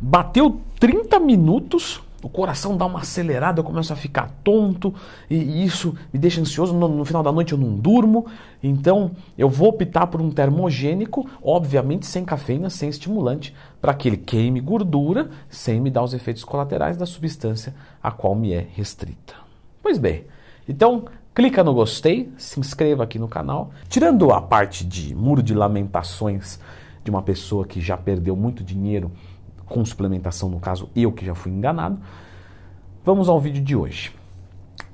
Bateu 30 minutos, o coração dá uma acelerada, eu começo a ficar tonto e isso me deixa ansioso. No, no, final da noite eu não durmo, então eu vou optar por um termogênico, obviamente sem cafeína, sem estimulante, para que ele queime gordura sem me dar os efeitos colaterais da substância a qual me é restrita. Pois bem, então clica no gostei, se inscreva aqui no canal. Tirando a parte de muro de lamentações de uma pessoa que já perdeu muito dinheiro com suplementação, no caso eu que já fui enganado. Vamos ao vídeo de hoje.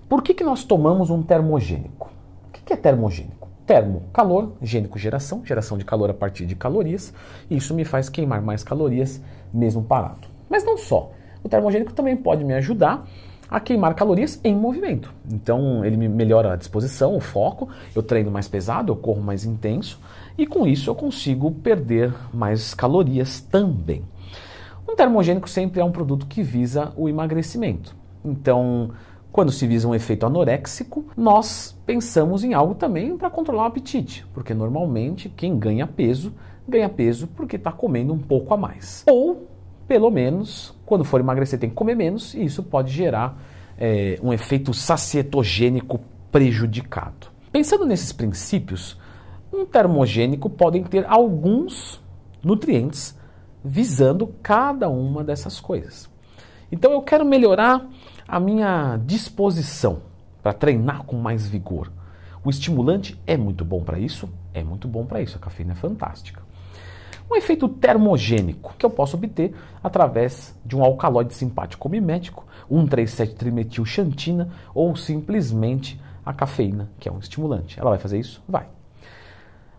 Por que, que nós tomamos um termogênico? O que, que é termogênico? Termo, calor, gênico, geração, geração de calor a partir de calorias, e isso me faz queimar mais calorias mesmo parado. Mas não só. O termogênico também pode me ajudar a queimar calorias em movimento. Então ele me melhora a disposição, o foco, eu treino mais pesado, eu corro mais intenso e com isso eu consigo perder mais calorias também. Um termogênico sempre é um produto que visa o emagrecimento. Então, quando se visa um efeito anoréxico, nós pensamos em algo também para controlar o apetite, porque normalmente quem ganha peso, ganha peso porque está comendo um pouco a mais. Ou, pelo menos, quando for emagrecer, tem que comer menos e isso pode gerar é, um efeito sacietogênico prejudicado. Pensando nesses princípios, um termogênico podem ter alguns nutrientes visando cada uma dessas coisas. Então eu quero melhorar a minha disposição para treinar com mais vigor. O estimulante é muito bom para isso, é muito bom para isso, a cafeína é fantástica. Um efeito termogênico que eu posso obter através de um alcaloide simpático mimético, 1,3,7-trimetilxantina ou simplesmente a cafeína, que é um estimulante. Ela vai fazer isso? Vai.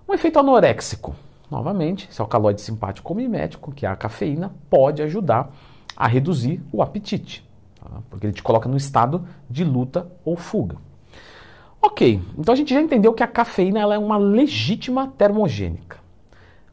Um efeito anoréxico, Novamente, esse alcaloide é simpático ou mimético, que é a cafeína, pode ajudar a reduzir o apetite, tá? porque ele te coloca no estado de luta ou fuga. Ok, então a gente já entendeu que a cafeína ela é uma legítima termogênica,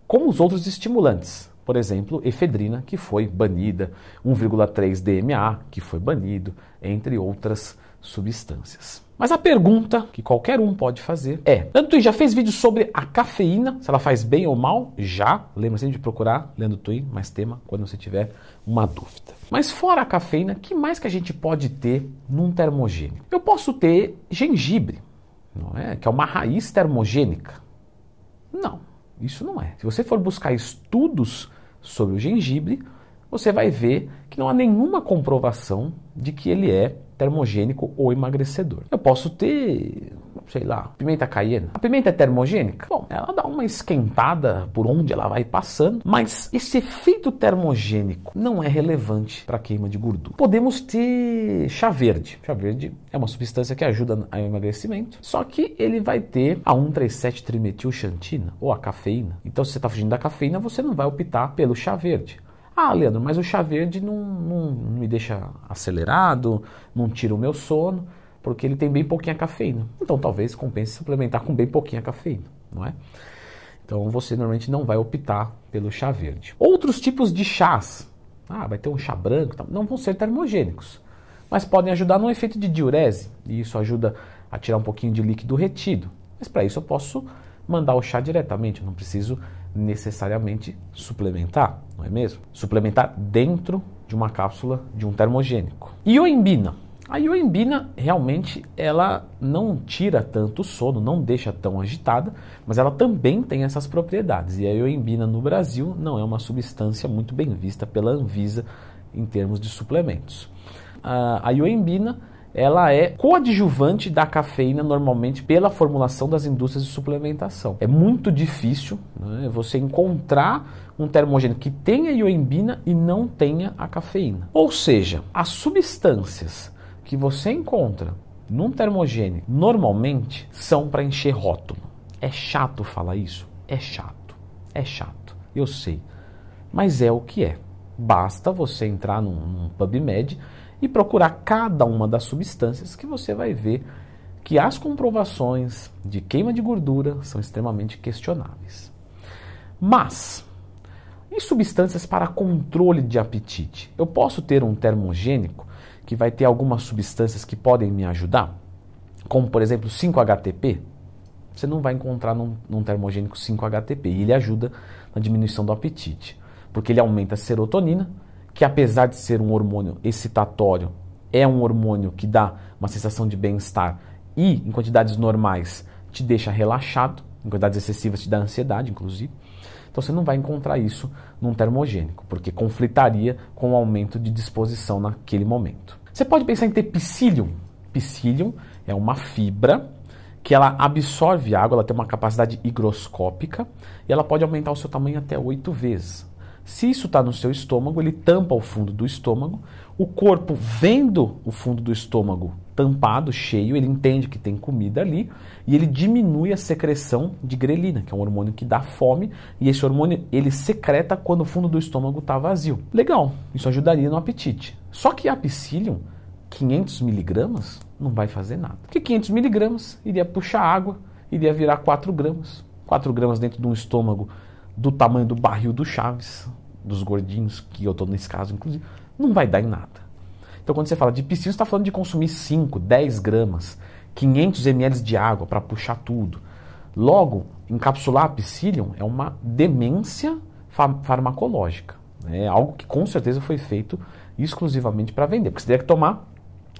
como os outros estimulantes, por exemplo, efedrina, que foi banida, 1,3 DMA, que foi banido, entre outras substâncias. Mas a pergunta que qualquer um pode fazer é: Leandro Twin já fez vídeo sobre a cafeína, se ela faz bem ou mal? Já. Lembra sempre de procurar Leandro Twin, mais tema, quando você tiver uma dúvida. Mas fora a cafeína, que mais que a gente pode ter num termogênico? Eu posso ter gengibre, não é? Que é uma raiz termogênica. Não, isso não é. Se você for buscar estudos sobre o gengibre, você vai ver que não há nenhuma comprovação de que ele é termogênico ou emagrecedor. Eu posso ter, sei lá, pimenta caiena. A pimenta é termogênica? Bom, ela dá uma esquentada por onde ela vai passando, mas esse efeito termogênico não é relevante para a queima de gordura. Podemos ter chá verde. Chá verde é uma substância que ajuda ao emagrecimento, só que ele vai ter a 137 trimetilxantina ou a cafeína. Então, se você está fugindo da cafeína, você não vai optar pelo chá verde. Ah, Leandro, mas o chá verde não, não, não me deixa acelerado, não tira o meu sono, porque ele tem bem pouquinha cafeína. Então talvez compense suplementar com bem pouquinha cafeína, não é? Então você normalmente não vai optar pelo chá verde. Outros tipos de chás, ah, vai ter um chá branco, tá, não vão ser termogênicos, mas podem ajudar no efeito de diurese, e isso ajuda a tirar um pouquinho de líquido retido. Mas para isso eu posso mandar o chá diretamente, eu não preciso necessariamente suplementar, não é mesmo? Suplementar dentro de uma cápsula de um termogênico. Ioimbina. A ioimbina realmente ela não tira tanto sono, não deixa tão agitada, mas ela também tem essas propriedades. E a ioimbina no Brasil não é uma substância muito bem vista pela Anvisa em termos de suplementos. Ah, a ioimbina ela é coadjuvante da cafeína normalmente pela formulação das indústrias de suplementação. É muito difícil né, você encontrar um termogênico que tenha ioimbina e não tenha a cafeína. Ou seja, as substâncias que você encontra num termogênico normalmente são para encher rótulo. É chato falar isso? É chato. É chato. Eu sei. Mas é o que é. Basta você entrar num, num PubMed e procurar cada uma das substâncias que você vai ver que as comprovações de queima de gordura são extremamente questionáveis. Mas, e substâncias para controle de apetite? Eu posso ter um termogênico que vai ter algumas substâncias que podem me ajudar? Como, por exemplo, 5-HTP? Você não vai encontrar num, num termogênico 5-HTP e ele ajuda na diminuição do apetite, porque ele aumenta a serotonina que apesar de ser um hormônio excitatório, é um hormônio que dá uma sensação de bem-estar e, em quantidades normais, te deixa relaxado, em quantidades excessivas te dá ansiedade, inclusive. Então você não vai encontrar isso num termogênico, porque conflitaria com o aumento de disposição naquele momento. Você pode pensar em ter psyllium. Psyllium é uma fibra que ela absorve água, ela tem uma capacidade higroscópica e ela pode aumentar o seu tamanho até oito vezes. Se isso está no seu estômago, ele tampa o fundo do estômago. O corpo, vendo o fundo do estômago tampado, cheio, ele entende que tem comida ali e ele diminui a secreção de grelina, que é um hormônio que dá fome, e esse hormônio ele secreta quando o fundo do estômago está vazio. Legal, isso ajudaria no apetite. Só que a psyllium, 500 miligramas, não vai fazer nada. Porque 500 miligramas iria puxar água, iria virar 4 gramas. 4 gramas dentro de um estômago do tamanho do barril do Chaves, dos gordinhos, que eu estou nesse caso, inclusive, não vai dar em nada. Então, quando você fala de piscina, você está falando de consumir 5, 10 gramas, 500 ml de água para puxar tudo. Logo, encapsular a psyllium é uma demência farmacológica. Né? É algo que com certeza foi feito exclusivamente para vender. Porque você teria que tomar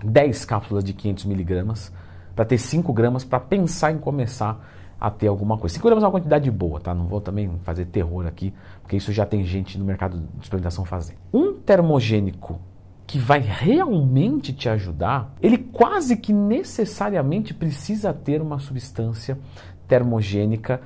10 cápsulas de 500 miligramas para ter 5 gramas para pensar em começar a ter alguma coisa. Seguramos uma quantidade boa, tá? Não vou também fazer terror aqui, porque isso já tem gente no mercado de suplementação fazendo. Um termogênico que vai realmente te ajudar, ele quase que necessariamente precisa ter uma substância termogênica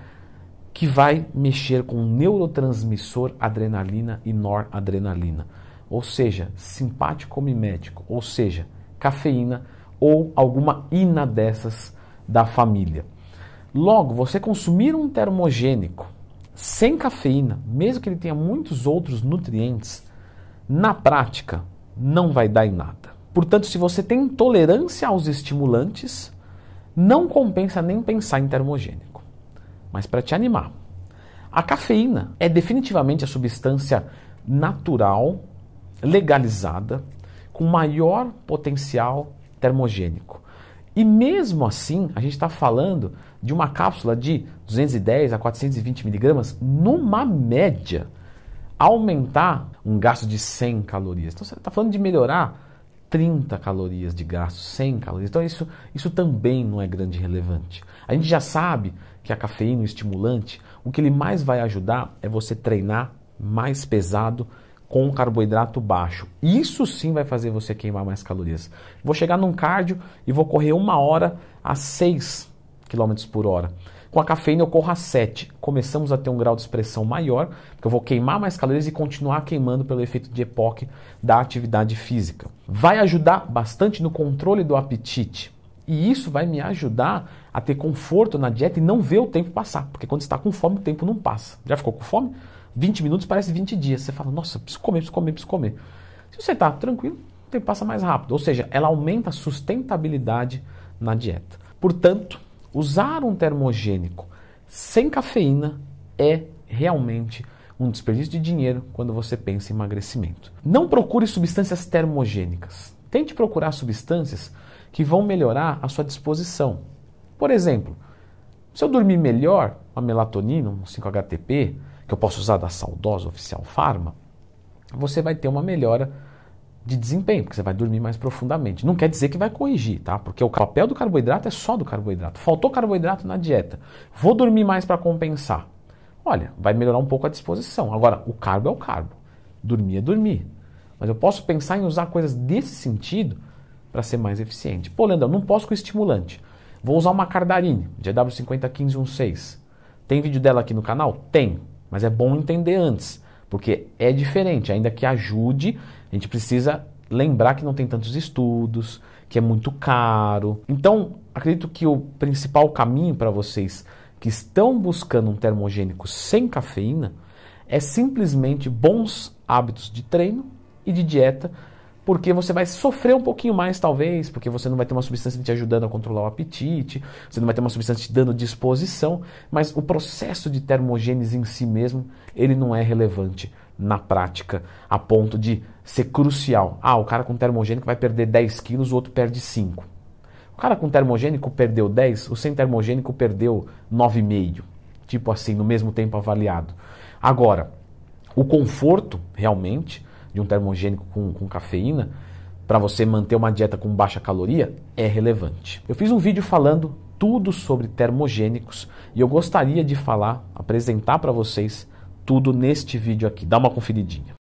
que vai mexer com neurotransmissor adrenalina e noradrenalina, ou seja, simpático mimético, ou seja, cafeína ou alguma ina dessas da família. Logo, você consumir um termogênico sem cafeína, mesmo que ele tenha muitos outros nutrientes, na prática não vai dar em nada. Portanto, se você tem intolerância aos estimulantes, não compensa nem pensar em termogênico. Mas para te animar, a cafeína é definitivamente a substância natural legalizada com maior potencial termogênico. E mesmo assim, a gente está falando de uma cápsula de 210 a 420 miligramas, numa média, aumentar um gasto de 100 calorias. Então você está falando de melhorar 30 calorias de gasto, 100 calorias. Então isso, isso também não é grande relevante. A gente já sabe que a cafeína, o estimulante, o que ele mais vai ajudar é você treinar mais pesado com um carboidrato baixo. Isso sim vai fazer você queimar mais calorias. Vou chegar num cardio e vou correr uma hora a 6 km por hora. Com a cafeína eu corro a 7. Começamos a ter um grau de expressão maior, porque eu vou queimar mais calorias e continuar queimando pelo efeito de EPOC da atividade física. Vai ajudar bastante no controle do apetite. E isso vai me ajudar a ter conforto na dieta e não ver o tempo passar. Porque quando está com fome, o tempo não passa. Já ficou com fome? 20 minutos parece 20 dias. Você fala, nossa, preciso comer, preciso comer, preciso comer. Se você está tranquilo, o tempo passa mais rápido. Ou seja, ela aumenta a sustentabilidade na dieta. Portanto, usar um termogênico sem cafeína é realmente um desperdício de dinheiro quando você pensa em emagrecimento. Não procure substâncias termogênicas. Tente procurar substâncias que vão melhorar a sua disposição. Por exemplo, se eu dormir melhor, uma melatonina, um 5-HTP, que eu posso usar da saudosa oficial Pharma, você vai ter uma melhora de desempenho, porque você vai dormir mais profundamente. Não quer dizer que vai corrigir, tá? Porque o papel do carboidrato é só do carboidrato. Faltou carboidrato na dieta. Vou dormir mais para compensar. Olha, vai melhorar um pouco a disposição. Agora, o carbo é o carbo. Dormir é dormir. Mas eu posso pensar em usar coisas desse sentido para ser mais eficiente. Pô, Leandro, não posso com estimulante. Vou usar uma Cardarine, GW501516. Tem vídeo dela aqui no canal? Tem. Mas é bom entender antes, porque é diferente, ainda que ajude, a gente precisa lembrar que não tem tantos estudos, que é muito caro. Então, acredito que o principal caminho para vocês que estão buscando um termogênico sem cafeína é simplesmente bons hábitos de treino e de dieta porque você vai sofrer um pouquinho mais, talvez, porque você não vai ter uma substância te ajudando a controlar o apetite, você não vai ter uma substância te dando disposição, mas o processo de termogênese em si mesmo, ele não é relevante na prática, a ponto de ser crucial. Ah, o cara com termogênico vai perder 10 quilos, o outro perde 5. O cara com termogênico perdeu 10, o sem termogênico perdeu 9,5. Tipo assim, no mesmo tempo avaliado. Agora, o conforto, realmente, de um termogênico com, com cafeína para você manter uma dieta com baixa caloria é relevante. Eu fiz um vídeo falando tudo sobre termogênicos e eu gostaria de falar, apresentar para vocês tudo neste vídeo aqui. Dá uma conferidinha.